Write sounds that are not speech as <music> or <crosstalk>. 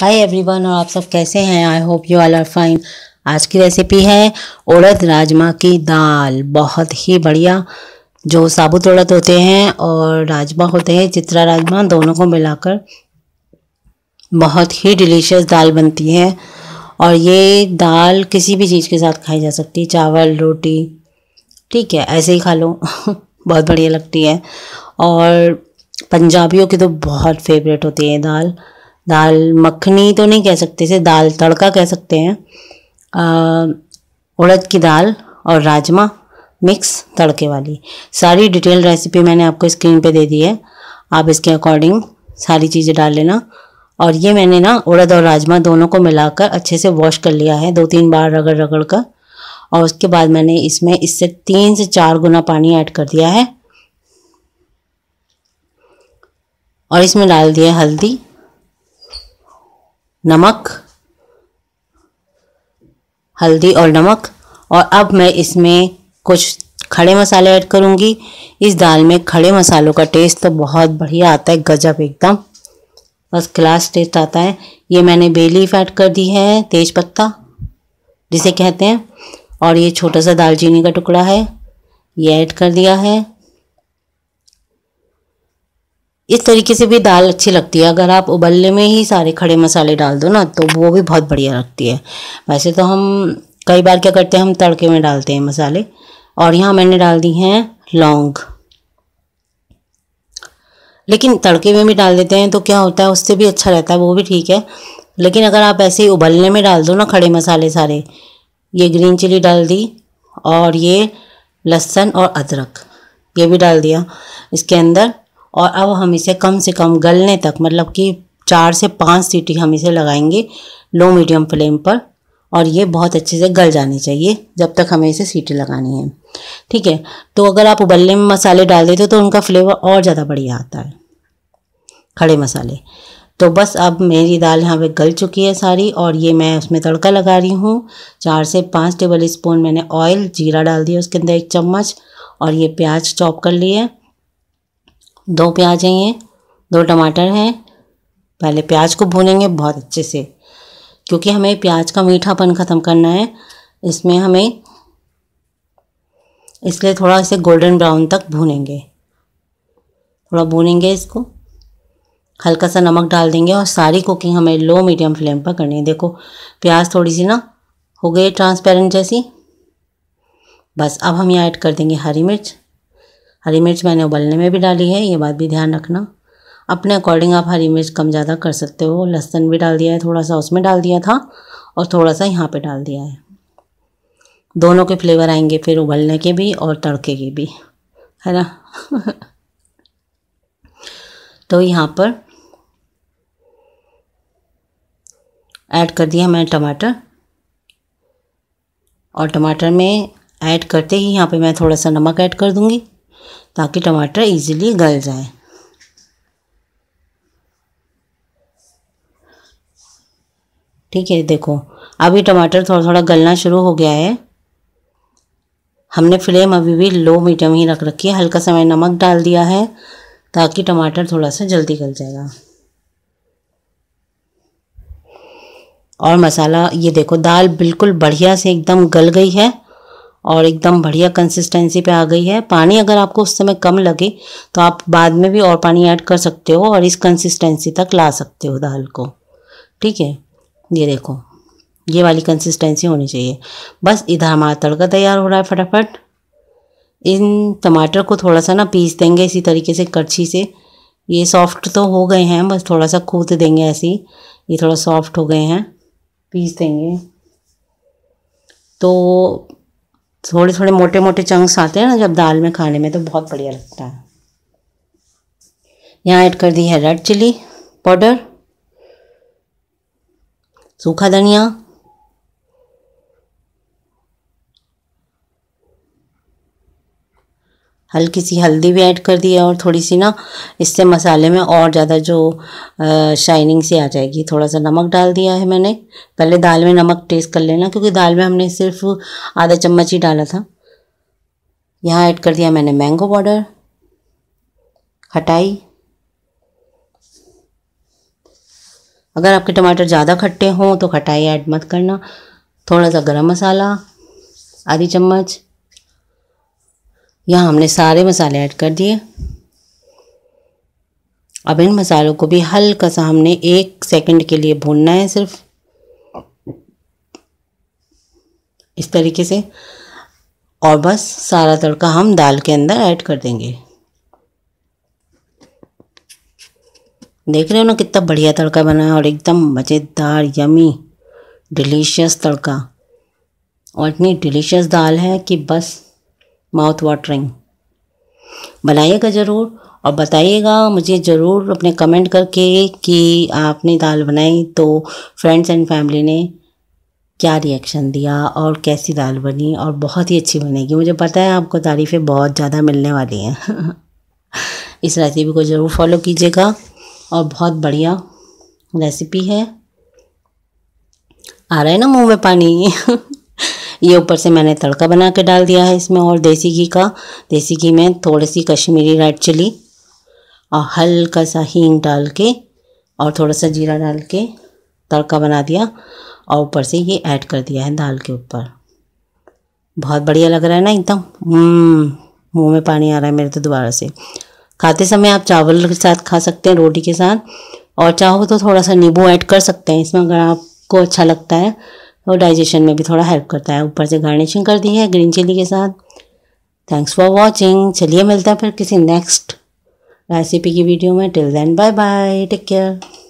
hi everyone और आप सब कैसे हैं I hope you all are fine आज की रेसिपी है उड़द राजमा की दाल बहुत ही बढ़िया जो साबुत उड़द होते हैं और राजमा होते हैं चित्रा राजमा दोनों को मिलाकर बहुत ही डिलीशियस दाल बनती है और ये दाल किसी भी चीज़ के साथ खाई जा सकती है चावल रोटी ठीक है ऐसे ही खा लो <laughs> बहुत बढ़िया लगती है और पंजाबियों की तो बहुत फेवरेट होती है दाल दाल मखनी तो नहीं कह सकते इसे दाल तड़का कह सकते हैं उड़द की दाल और राजमा मिक्स तड़के वाली सारी डिटेल रेसिपी मैंने आपको स्क्रीन पे दे दी है आप इसके अकॉर्डिंग सारी चीज़ें डाल लेना और ये मैंने ना उड़द और राजमा दोनों को मिलाकर अच्छे से वॉश कर लिया है दो तीन बार रगड़ रगड़ कर और उसके बाद मैंने इसमें इससे तीन से चार गुना पानी ऐड कर दिया है और इसमें डाल दिया हल्दी नमक हल्दी और नमक और अब मैं इसमें कुछ खड़े मसाले ऐड करूँगी इस दाल में खड़े मसालों का टेस्ट तो बहुत बढ़िया आता है गजब एकदम बस क्लास टेस्ट आता है ये मैंने बेलीफ ऐड कर दी है तेज पत्ता जिसे कहते हैं और ये छोटा सा दालचीनी का टुकड़ा है ये ऐड कर दिया है इस तरीके से भी दाल अच्छी लगती है अगर आप उबलने में ही सारे खड़े मसाले डाल दो ना तो वो भी बहुत बढ़िया लगती है वैसे तो हम कई बार क्या करते हैं हम तड़के में डालते हैं मसाले और यहाँ मैंने डाल दी हैं लौंग लेकिन तड़के में भी डाल देते हैं तो क्या होता है उससे भी अच्छा रहता है वो भी ठीक है लेकिन अगर आप ऐसे ही उबलने में डाल दो ना खड़े मसाले सारे ये ग्रीन चिली डाल दी और ये लहसुन और अदरक ये भी डाल दिया इसके अंदर और अब हम इसे कम से कम गलने तक मतलब कि चार से पाँच सीटी हम इसे लगाएंगे लो मीडियम फ्लेम पर और ये बहुत अच्छे से गल जानी चाहिए जब तक हमें इसे सीटी लगानी है ठीक है तो अगर आप उबलने में मसाले डाल देते हो तो उनका फ्लेवर और ज़्यादा बढ़िया आता है खड़े मसाले तो बस अब मेरी दाल यहाँ पे गल चुकी है सारी और ये मैं उसमें तड़का लगा रही हूँ चार से पाँच टेबल स्पून मैंने ऑयल जीरा डाल दिया उसके अंदर एक चम्मच और ये प्याज चॉप कर लिए दो प्याज हैं ये दो टमाटर हैं पहले प्याज को भूनेंगे बहुत अच्छे से क्योंकि हमें प्याज का मीठापन ख़त्म करना है इसमें हमें इसलिए थोड़ा इसे गोल्डन ब्राउन तक भूनेंगे थोड़ा भूनेंगे इसको हल्का सा नमक डाल देंगे और सारी कुकिंग हमें लो मीडियम फ्लेम पर करनी है देखो प्याज थोड़ी सी ना हो गई ट्रांसपेरेंट जैसी बस अब हम ये ऐड कर देंगे हरी मिर्च हरी मिर्च मैंने उबलने में भी डाली है ये बात भी ध्यान रखना अपने अकॉर्डिंग आप हरी मिर्च कम ज़्यादा कर सकते हो लहसन भी डाल दिया है थोड़ा सा उसमें डाल दिया था और थोड़ा सा यहाँ पे डाल दिया है दोनों के फ्लेवर आएंगे फिर उबलने के भी और तड़के के भी है ना <laughs> तो यहाँ पर ऐड कर दिया मैंने टमाटर और टमाटर में ऐड करते ही यहाँ पे मैं थोड़ा सा नमक ऐड कर दूँगी ताकि टमाटर इजीली गल जाए ठीक है देखो अभी टमाटर थोड़ा थोड़ा गलना शुरू हो गया है हमने फ्लेम अभी भी लो मीडियम ही रख रखी है हल्का सा मैंने नमक डाल दिया है ताकि टमाटर थोड़ा सा जल्दी गल जाएगा और मसाला ये देखो दाल बिल्कुल बढ़िया से एकदम गल गई है और एकदम बढ़िया कंसिस्टेंसी पे आ गई है पानी अगर आपको उस समय कम लगे तो आप बाद में भी और पानी ऐड कर सकते हो और इस कंसिस्टेंसी तक ला सकते हो दाल को ठीक है ये देखो ये वाली कंसिस्टेंसी होनी चाहिए बस इधर हमारा तड़का तैयार हो रहा है फटाफट इन टमाटर को थोड़ा सा ना पीस देंगे इसी तरीके से करछी से ये सॉफ्ट तो हो गए हैं बस थोड़ा सा कूद देंगे ऐसे ही ये थोड़ा सॉफ्ट हो गए हैं पीस देंगे तो थोड़े थोड़े मोटे मोटे चंक्स आते हैं ना जब दाल में खाने में तो बहुत बढ़िया लगता है यहाँ ऐड कर दी है रेड चिली पाउडर सूखा धनिया हल्की सी हल्दी भी ऐड कर दी है और थोड़ी सी ना इससे मसाले में और ज़्यादा जो शाइनिंग सी आ जाएगी थोड़ा सा नमक डाल दिया है मैंने पहले दाल में नमक टेस्ट कर लेना क्योंकि दाल में हमने सिर्फ आधा चम्मच ही डाला था यहाँ ऐड कर दिया मैंने मैंगो पाउडर खटाई अगर आपके टमाटर ज़्यादा खट्टे हों तो खटाई ऐड मत करना थोड़ा सा गरम मसाला आधी चम्मच यहाँ हमने सारे मसाले ऐड कर दिए अब इन मसालों को भी हल्का सा हमने एक सेकंड के लिए भूनना है सिर्फ इस तरीके से और बस सारा तड़का हम दाल के अंदर ऐड कर देंगे देख रहे हो ना कितना बढ़िया तड़का बना है और एकदम मज़ेदार यमी डिलीशियस तड़का और इतनी डिलीशियस दाल है कि बस माउथ वाटरिंग बनाइएगा ज़रूर और बताइएगा मुझे ज़रूर अपने कमेंट करके कि आपने दाल बनाई तो फ्रेंड्स एंड फैमिली ने क्या रिएक्शन दिया और कैसी दाल बनी और बहुत ही अच्छी बनेगी मुझे पता है आपको तारीफ़ें बहुत ज़्यादा मिलने वाली हैं <laughs> इस रेसिपी को ज़रूर फॉलो कीजिएगा और बहुत बढ़िया रेसिपी है आ रहा है ना मुंह में पानी <laughs> ये ऊपर से मैंने तड़का बना के डाल दिया है इसमें और देसी घी का देसी घी में थोड़ी सी कश्मीरी रेड चिली और हल्का सा हींग डाल के और थोड़ा सा जीरा डाल के तड़का बना दिया और ऊपर से ये ऐड कर दिया है दाल के ऊपर बहुत बढ़िया लग रहा है ना एकदम हम्म, मुँह में पानी आ रहा है मेरे तो दोबारा से खाते समय आप चावल के साथ खा सकते हैं रोटी के साथ और चाहो तो थोड़ा सा नींबू ऐड कर सकते हैं इसमें अगर आपको अच्छा लगता है और डाइजेशन में भी थोड़ा हेल्प करता है ऊपर से गार्निशिंग कर दी है ग्रीन चिली के साथ थैंक्स फॉर वॉचिंग चलिए मिलता है फिर किसी नेक्स्ट रेसिपी की वीडियो में till then bye bye take care